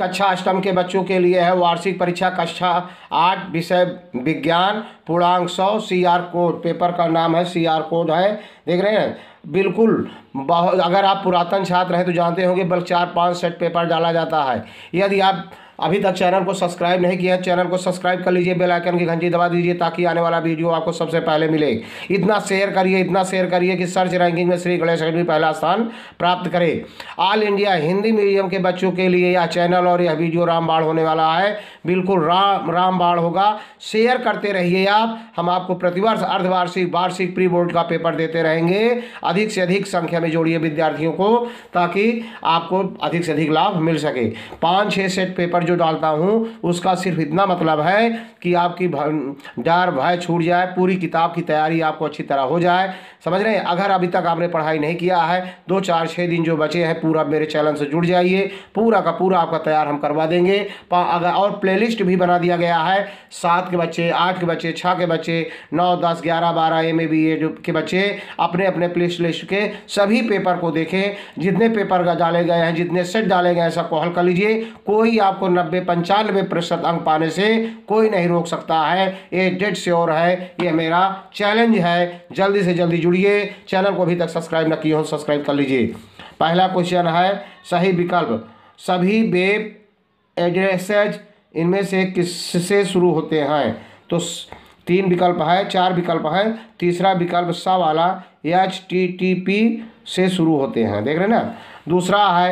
कक्षा अष्टम के बच्चों के लिए है वार्षिक परीक्षा कक्षा आठ विषय विज्ञान पूर्णांक सौ सी आर कोड पेपर का नाम है सी आर कोड है देख रहे हैं बिल्कुल बहुत अगर आप पुरातन छात्र हैं तो जानते होंगे बल्कि चार पांच सेट पेपर डाला जाता है यदि आप अभी तक चैनल को सब्सक्राइब नहीं किया चैनल को सब्सक्राइब कर लीजिए बेल आइकन की घंटी दबा दीजिए ताकि आने वाला वीडियो आपको सबसे पहले मिले इतना शेयर करिए इतना शेयर करिए कि सर्च रैंकिंग में श्री गणेश अकेडमी पहला स्थान प्राप्त करे ऑल इंडिया हिंदी मीडियम के बच्चों के लिए यह चैनल और यह वीडियो रामबाड़ होने वाला है बिल्कुल राम रामबाड़ होगा शेयर करते रहिए आप हम आपको प्रतिवर्ष अर्धवार्षिक वार्षिक प्री बोर्ड का पेपर देते रहेंगे अधिक से अधिक संख्या में जोड़िए विद्यार्थियों को ताकि आपको अधिक से अधिक लाभ मिल सके पाँच छः सेट पेपर वर्ड जो डालता हूँ उसका सिर्फ इतना मतलब है कि आपकी डर भय छूट जाए पूरी किताब की तैयारी आपको अच्छी तरह हो जाए समझ रहे हैं अगर अभी तक आपने पढ़ाई नहीं किया है दो चार छः दिन जो बचे हैं पूरा मेरे चैनल से जुड़ जाइए पूरा का पूरा आपका तैयार हम करवा देंगे अगर और प्ले भी बना दिया गया है सात के बच्चे आठ के बच्चे छः के बच्चे नौ दस ग्यारह बारह एम ए बी ए के बच्चे अपने अपने प्ले लिस्ट के सभी पेपर को देखें जितने पेपर डाले गए हैं जितने सेट डाले गए हैं सबको हल कर लीजिए कोई आपको नब्बे पंचानबे प्रतिशत अंक पाने से कोई नहीं रोक सकता है ये डेड श्योर है ये मेरा चैलेंज है जल्दी से जल्दी जुड़िए चैनल को अभी तक सब्सक्राइब न किए हो सब्सक्राइब कर लीजिए पहला क्वेश्चन है सही विकल्प सभी वेब एड्रेसेज इनमें से किससे शुरू होते हैं तो तीन विकल्प है चार विकल्प है तीसरा विकल्प स वाला एच टी टी पी से शुरू होते हैं देख रहे ना दूसरा है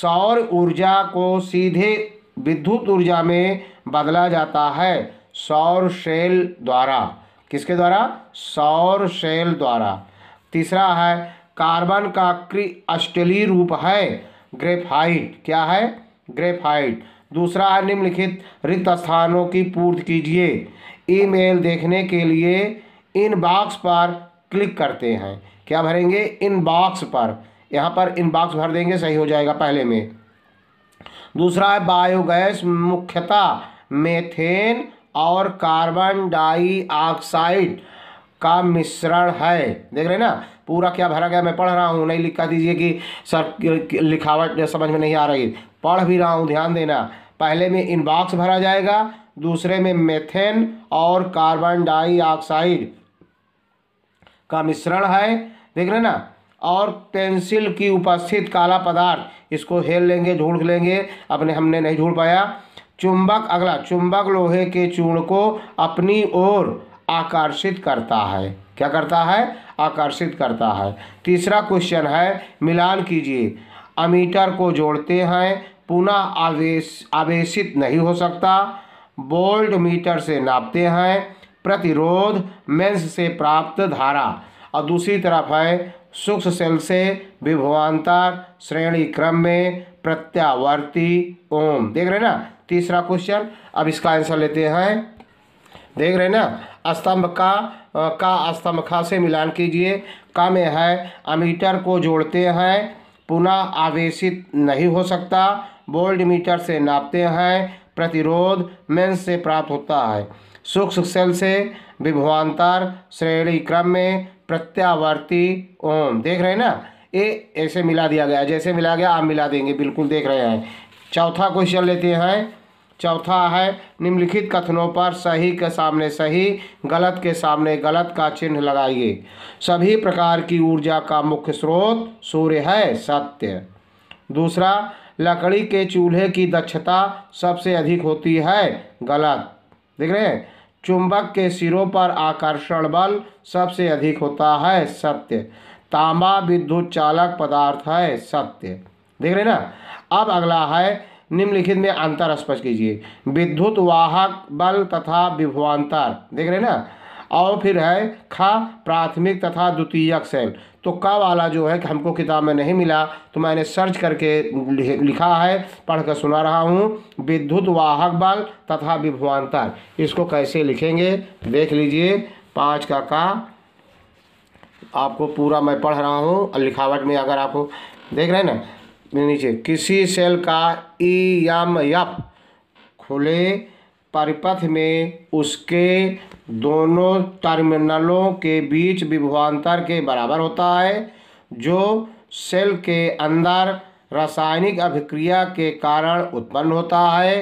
सौर ऊर्जा को सीधे विद्युत ऊर्जा में बदला जाता है सौर शेल द्वारा किसके द्वारा सौर शेल द्वारा तीसरा है कार्बन का क्रि रूप है ग्रेफाइट क्या है ग्रेफाइट दूसरा है निम्नलिखित रिक्त स्थानों की पूर्ति कीजिए ईमेल देखने के लिए इन बॉक्स पर क्लिक करते हैं क्या भरेंगे इन बॉक्स पर यहाँ पर इन बॉक्स भर देंगे सही हो जाएगा पहले में दूसरा है बायोगैस मुख्यतः मेथेन और कार्बन डाइऑक्साइड का मिश्रण है देख रहे हैं ना पूरा क्या भरा गया मैं पढ़ रहा हूँ नहीं लिखा दीजिए कि सर लिखावट समझ में नहीं आ रही पढ़ भी रहा हूँ ध्यान देना पहले में इनबॉक्स भरा जाएगा दूसरे में मेथेन और कार्बन डाइऑक्साइड का मिश्रण है देख रहे ना और पेंसिल की उपस्थित काला पदार्थ इसको हेल लेंगे झूठ लेंगे अपने हमने नहीं झूठ पाया चुंबक अगला चुंबक लोहे के चूर्ण को अपनी ओर आकर्षित करता है क्या करता है आकर्षित करता है तीसरा क्वेश्चन है मिलान कीजिए अमीटर को जोड़ते हैं पुनः आवेश आवेशित नहीं हो सकता बोल्ट मीटर से नापते हैं प्रतिरोध मेंस से प्राप्त धारा और दूसरी तरफ है सूक्ष्म सेल से विभवांतर श्रेणी क्रम में प्रत्यावर्ती ओम देख रहे ना तीसरा क्वेश्चन अब इसका आंसर लेते हैं देख रहे ना स्तंभ का का स्तंभ खा से मिलान कीजिए का में है अमीटर को जोड़ते हैं पुनः आवेशित नहीं हो सकता बोल्ड मीटर से नापते हैं प्रतिरोध मेंस से प्राप्त होता है सूक्ष्म सेल से विभवांतर श्रेणी क्रम में प्रत्यावर्ती ओम देख रहे हैं ना ये ऐसे मिला दिया गया जैसे मिला गया आप मिला देंगे बिल्कुल देख रहे हैं चौथा क्वेश्चन लेते हैं चौथा है निम्नलिखित कथनों पर सही के सामने सही गलत के सामने गलत का चिन्ह लगाइए सभी प्रकार की ऊर्जा का मुख्य स्रोत सूर्य है सत्य दूसरा लकड़ी के चूल्हे की दक्षता सबसे अधिक होती है गलत देख रहे हैं चुंबक के सिरों पर आकर्षण बल सबसे अधिक होता है सत्य तांबा विद्युत चालक पदार्थ है सत्य देख रहे ना अब अगला है निम्नलिखित में अंतर स्पष्ट कीजिए विद्युत वाहक बल तथा विभवान्तर देख रहे ना और फिर है खा प्राथमिक तथा द्वितीयक सेल तो का वाला जो है कि हमको किताब में नहीं मिला तो मैंने सर्च करके लिखा है पढ़ कर सुना रहा हूँ विद्युत वाहक बल तथा विभवान्तर इसको कैसे लिखेंगे देख लीजिए पाँच का का आपको पूरा मैं पढ़ रहा हूँ लिखावट में अगर आपको देख रहे हैं ना नीचे किसी सेल का ई एम एफ खुले परिपथ में उसके दोनों टर्मिनलों के बीच विभवांतर के बराबर होता है जो सेल के अंदर रासायनिक अभिक्रिया के कारण उत्पन्न होता है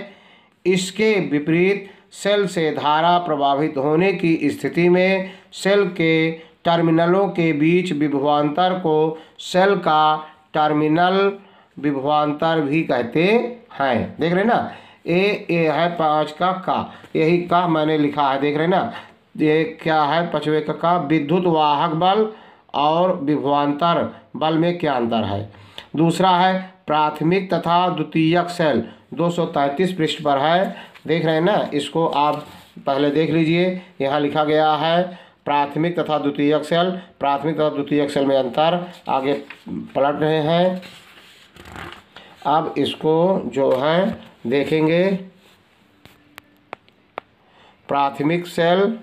इसके विपरीत सेल से धारा प्रभावित होने की स्थिति में सेल के टर्मिनलों के बीच विभवांतर को सेल का टर्मिनल विभवांतर भी कहते हैं देख रहे ना ए ए है पाँच का का यही का मैंने लिखा है देख रहे ना ये क्या है पचवे का का विद्युत वाहक बल और विभवान्तर बल में क्या अंतर है दूसरा है प्राथमिक तथा द्वितीयक सेल 233 पृष्ठ पर है देख रहे हैं ना इसको आप पहले देख लीजिए यहाँ लिखा गया है प्राथमिक तथा द्वितीयक सेल प्राथमिक तथा द्वितीयक सेल में अंतर आगे पलट रहे हैं अब इसको जो है देखेंगे प्राथमिक सेल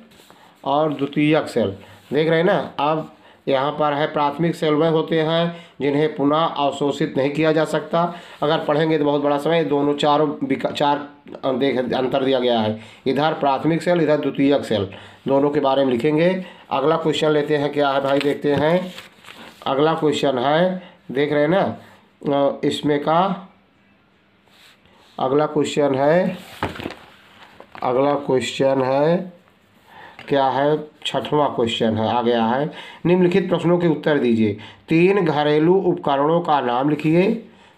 और द्वितीयक सेल देख रहे हैं ना अब यहाँ पर है प्राथमिक सेल वह होते हैं जिन्हें पुनः अवशोषित नहीं किया जा सकता अगर पढ़ेंगे तो बहुत बड़ा समय दोनों चारों चार देख अंतर दिया गया है इधर प्राथमिक सेल इधर द्वितीयक सेल दोनों के बारे में लिखेंगे अगला क्वेश्चन लेते हैं क्या है भाई देखते हैं अगला क्वेश्चन है देख रहे हैं ना इसमें का अगला क्वेश्चन है अगला क्वेश्चन है क्या है छठवां क्वेश्चन है आ गया है निम्नलिखित प्रश्नों के उत्तर दीजिए तीन घरेलू उपकरणों का नाम लिखिए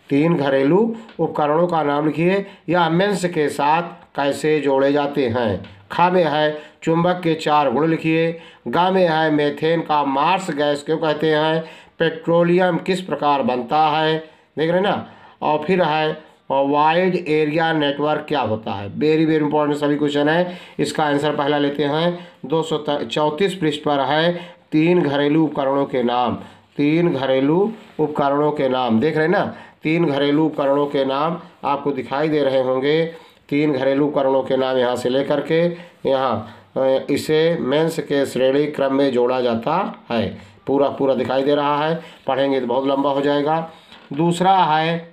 तीन घरेलू उपकरणों का नाम लिखिए या मेंस के साथ कैसे जोड़े जाते हैं खा में है चुंबक के चार गुण लिखिए गा में है मेथेन का मार्स गैस क्यों कहते हैं पेट्रोलियम किस प्रकार बनता है देख रहे ना और फिर है और वाइड एरिया नेटवर्क क्या होता है वेरी वेरी इंपॉर्टेंट सभी क्वेश्चन है इसका आंसर पहला लेते हैं दो सौ चौंतीस पृष्ठ पर है तीन घरेलू उपकरणों के नाम तीन घरेलू उपकरणों के नाम देख रहे हैं ना तीन घरेलू उपकरणों के नाम आपको दिखाई दे रहे होंगे तीन घरेलू उपकरणों के नाम यहाँ से लेकर के यहाँ इसे मेंस के श्रेणी क्रम में जोड़ा जाता है पूरा पूरा दिखाई दे रहा है पढ़ेंगे तो बहुत लंबा हो जाएगा दूसरा है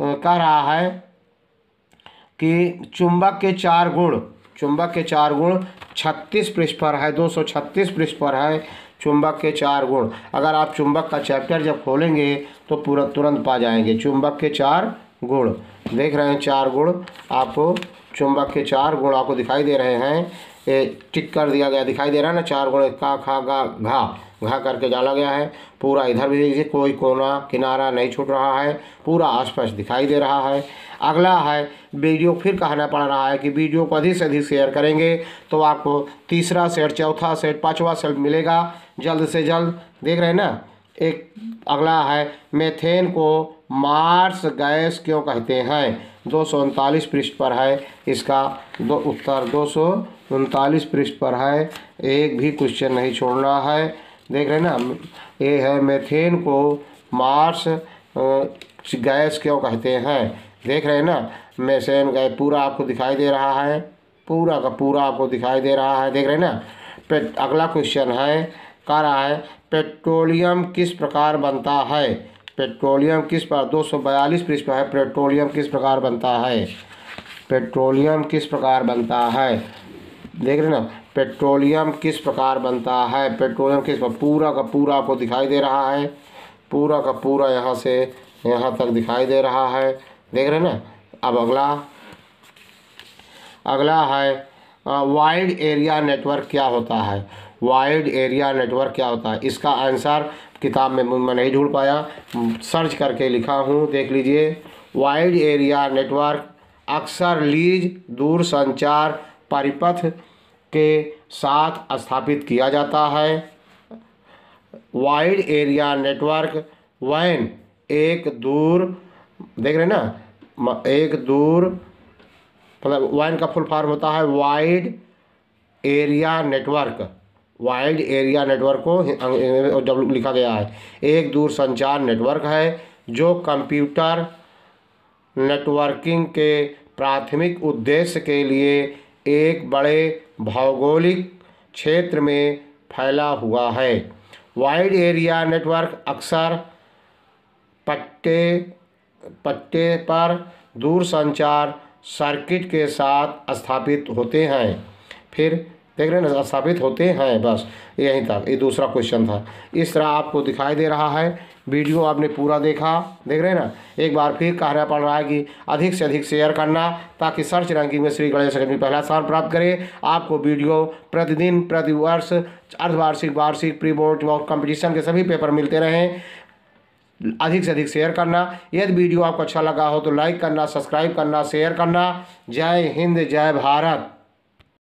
कह रहा है कि चुंबक के चार गुण चुंबक के चार गुण 36 पृष्ठ पर है 236 पृष्ठ पर है चुंबक के चार गुण अगर आप चुंबक का चैप्टर जब खोलेंगे तो पूरा तुरंत पा जाएंगे चुंबक के चार गुण देख रहे हैं चार गुण आपको चुंबक के चार गुण आपको दिखाई दे रहे हैं ये टिक कर दिया गया दिखाई दे रहा है ना चार गुण का खा गा घा घा करके डाला गया है पूरा इधर भी देखिए कोई कोना किनारा नहीं छूट रहा है पूरा आसपास दिखाई दे रहा है अगला है वीडियो फिर कहना पड़ रहा है कि वीडियो को अधिक से अधिक शेयर करेंगे तो आपको तीसरा सेट चौथा सेट पाँचवा सेट मिलेगा जल्द से जल्द देख रहे हैं ना एक अगला है मेथेन को मार्स गैस क्यों कहते हैं दो सौ उनतालीस पृष्ठ पर है इसका दो उत्तर दो सौ उनतालीस पृष्ठ पर है एक भी क्वेश्चन नहीं छोड़ना है देख रहे हैं ना ये है मेथेन को मार्स गैस क्यों कहते हैं देख रहे हैं ना मेथेन गैस पूरा आपको दिखाई दे रहा है पूरा का पूरा आपको दिखाई दे रहा है देख रहे हैं ना पेट अगला क्वेश्चन है कह रहा है पेट्रोलियम किस प्रकार बनता है पेट्रोलियम किस पर दो सौ बयालीस पृष्ठ है पेट्रोलियम किस प्रकार बनता है पेट्रोलियम किस प्रकार बनता है देख रहे ना पेट्रोलियम किस प्रकार बनता है पेट्रोलियम किस प्रकार पूरा का पूरा आपको दिखाई दे रहा है पूरा का पूरा यहाँ से यहाँ तक दिखाई दे रहा है देख रहे ना अब अगला अगला है वाइड एरिया नेटवर्क क्या होता है वाइड एरिया नेटवर्क क्या होता है इसका आंसर किताब में मैं नहीं ढूंढ पाया सर्च करके लिखा हूँ देख लीजिए वाइड एरिया नेटवर्क अक्सर लीज दूर संचार परिपथ के साथ स्थापित किया जाता है वाइड एरिया नेटवर्क वैन एक दूर देख रहे ना एक दूर मतलब वैन का फुल फॉर्म होता है wide area network wide area network को डब्ल्यू लिखा गया है एक दूर संचार नेटवर्क है जो कंप्यूटर नेटवर्किंग के प्राथमिक उद्देश्य के लिए एक बड़े भौगोलिक क्षेत्र में फैला हुआ है वाइड एरिया नेटवर्क अक्सर पट्टे पट्टे पर दूरसंचार सर्किट के साथ स्थापित होते हैं फिर देख रहे हैं स्थापित होते हैं बस यहीं तक ये दूसरा क्वेश्चन था इस तरह आपको दिखाई दे रहा है वीडियो आपने पूरा देखा देख रहे हैं ना एक बार फिर कहना पड़ रहा है कि अधिक से अधिक शेयर करना ताकि सर्च रैंकिंग में श्री गणेश अकेडमी पहला स्थान प्राप्त करे आपको वीडियो प्रतिदिन प्रतिवर्ष अर्धवार्षिक वार्षिक प्री बोर्ड कॉम्पिटिशन के सभी पेपर मिलते रहें अधिक से अधिक शेयर करना यदि वीडियो आपको अच्छा लगा हो तो लाइक करना सब्सक्राइब करना शेयर करना जय हिंद जय भारत